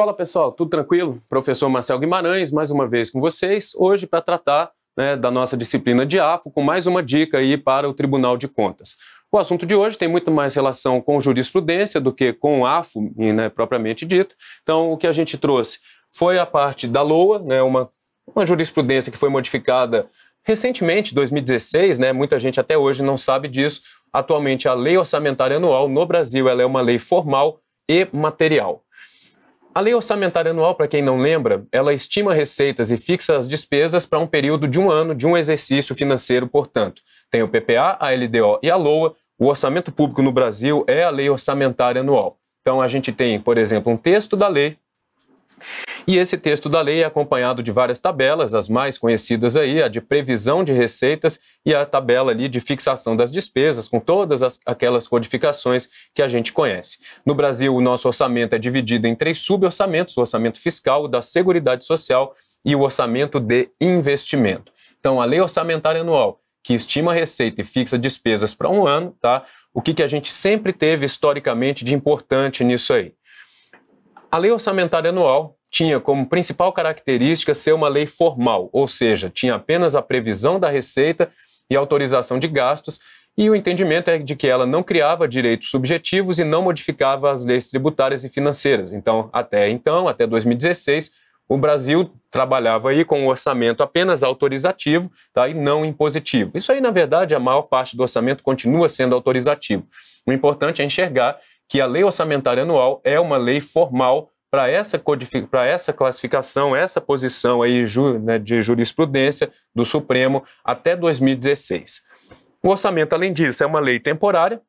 Fala pessoal, tudo tranquilo? Professor Marcelo Guimarães, mais uma vez com vocês, hoje para tratar né, da nossa disciplina de AFO, com mais uma dica aí para o Tribunal de Contas. O assunto de hoje tem muito mais relação com jurisprudência do que com AFO, né, propriamente dito. Então, o que a gente trouxe foi a parte da LOA, né, uma, uma jurisprudência que foi modificada recentemente, 2016, né, muita gente até hoje não sabe disso. Atualmente, a lei orçamentária anual no Brasil ela é uma lei formal e material. A lei orçamentária anual, para quem não lembra, ela estima receitas e fixa as despesas para um período de um ano de um exercício financeiro, portanto. Tem o PPA, a LDO e a LOA. O orçamento público no Brasil é a lei orçamentária anual. Então a gente tem, por exemplo, um texto da lei e esse texto da lei é acompanhado de várias tabelas, as mais conhecidas aí, a de previsão de receitas e a tabela ali de fixação das despesas, com todas as, aquelas codificações que a gente conhece. No Brasil, o nosso orçamento é dividido em três suborçamentos: o orçamento fiscal, o da Seguridade Social e o orçamento de investimento. Então, a lei orçamentária anual, que estima receita e fixa despesas para um ano, tá? O que, que a gente sempre teve historicamente de importante nisso aí? A lei orçamentária anual tinha como principal característica ser uma lei formal, ou seja, tinha apenas a previsão da receita e autorização de gastos, e o entendimento é de que ela não criava direitos subjetivos e não modificava as leis tributárias e financeiras. Então, até então, até 2016, o Brasil trabalhava aí com um orçamento apenas autorizativo tá, e não impositivo. Isso aí, na verdade, a maior parte do orçamento continua sendo autorizativo. O importante é enxergar que a lei orçamentária anual é uma lei formal para essa, codific... essa classificação, essa posição aí ju... né, de jurisprudência do Supremo até 2016. O orçamento, além disso, é uma lei temporária,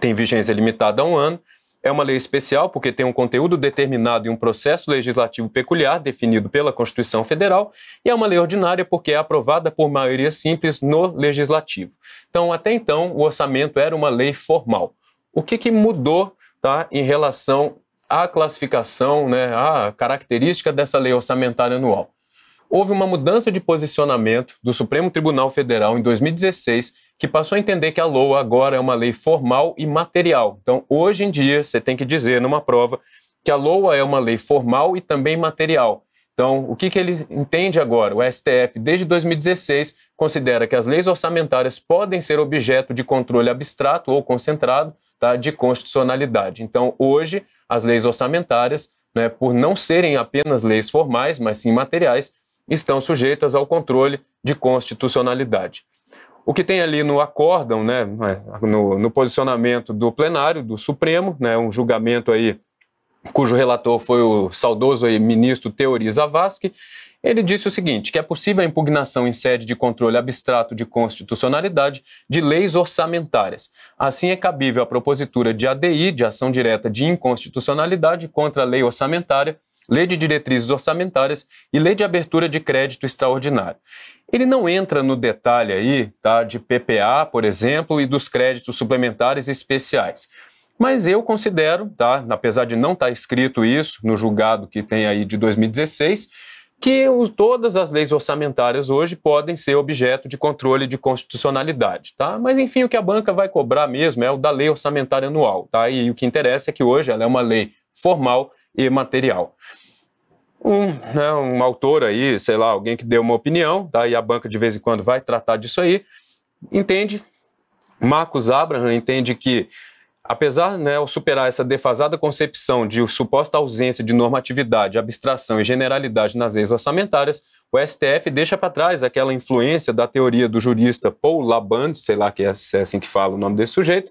tem vigência limitada a um ano, é uma lei especial porque tem um conteúdo determinado e um processo legislativo peculiar definido pela Constituição Federal, e é uma lei ordinária porque é aprovada por maioria simples no legislativo. Então, até então, o orçamento era uma lei formal. O que, que mudou tá, em relação a classificação, né, a característica dessa lei orçamentária anual. Houve uma mudança de posicionamento do Supremo Tribunal Federal em 2016, que passou a entender que a LOA agora é uma lei formal e material. Então, hoje em dia, você tem que dizer numa prova que a LOA é uma lei formal e também material. Então, o que, que, ele entende agora? O STF, desde 2016, considera que as leis orçamentárias podem ser objeto de controle abstrato ou concentrado tá, de constitucionalidade. Então, hoje, as leis orçamentárias, né, por não serem apenas leis formais, mas sim materiais, estão sujeitas ao controle de constitucionalidade. O que tem ali no acórdão, né, é, no, no, posicionamento do plenário, do Supremo, né, um julgamento aí cujo relator foi o saudoso aí, ministro Teori Zavascki, ele disse o seguinte: que é possível a impugnação em sede de controle abstrato de constitucionalidade de leis orçamentárias. Assim, é cabível a propositura de ADI, de ação direta de inconstitucionalidade contra a lei orçamentária, lei de diretrizes orçamentárias e lei de abertura de crédito extraordinário. Ele não entra no detalhe aí, tá, de PPA, por exemplo, e dos créditos suplementares especiais. Mas eu considero, tá, apesar de não estar tá escrito isso no julgado que tem aí de 2016, que todas as leis orçamentárias hoje podem ser objeto de controle de constitucionalidade, tá? Mas enfim, o que a banca vai cobrar mesmo é o da lei orçamentária anual, tá? E, e o que interessa é que hoje ela é uma lei formal e material. Um, né, um autor aí, sei lá, alguém que deu uma opinião, tá? E a banca de vez em quando vai tratar disso aí, entende? Marcos Abraham entende que Apesar, né, superar essa defasada concepção de suposta ausência de normatividade, abstração e generalidade nas leis orçamentárias, o STF deixa para trás aquela influência da teoria do jurista Paul Labande, sei lá que é, é assim que fala o nome desse sujeito,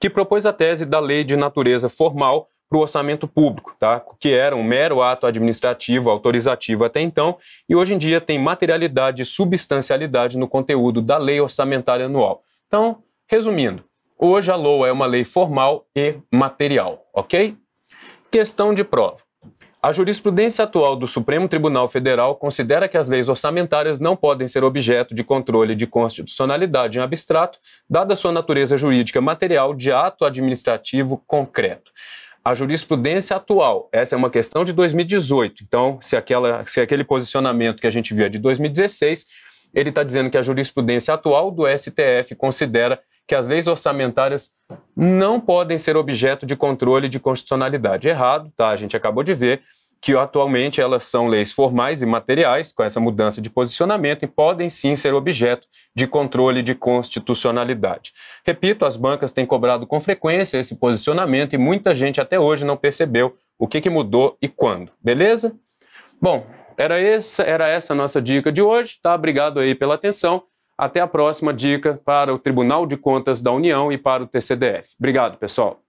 que propôs a tese da lei de natureza formal para o orçamento público, tá? que era um mero ato administrativo, autorizativo até então, e hoje em dia tem materialidade e substancialidade no conteúdo da lei orçamentária anual. Então, resumindo, Hoje a LOA é uma lei formal e material, ok? Questão de prova. A jurisprudência atual do Supremo Tribunal Federal considera que as leis orçamentárias não podem ser objeto de controle de constitucionalidade em abstrato, dada sua natureza jurídica material de ato administrativo concreto a jurisprudência atual. Essa é uma questão de 2018. Então, se, aquela, se aquele posicionamento que a gente é de 2016, ele está dizendo que a jurisprudência atual do STF considera que as leis orçamentárias não podem ser objeto de controle de constitucionalidade. Errado, tá? A gente acabou de ver que atualmente elas são leis formais e materiais, com essa mudança de posicionamento, e podem sim ser objeto de controle de constitucionalidade. Repito, as bancas têm cobrado com frequência esse posicionamento e muita gente até hoje não percebeu o que, que mudou e quando, beleza? Bom, era essa, era essa a nossa dica de hoje, tá? Obrigado aí pela atenção. Até a próxima dica para o Tribunal de Contas da União e para o TCDF. Obrigado, pessoal.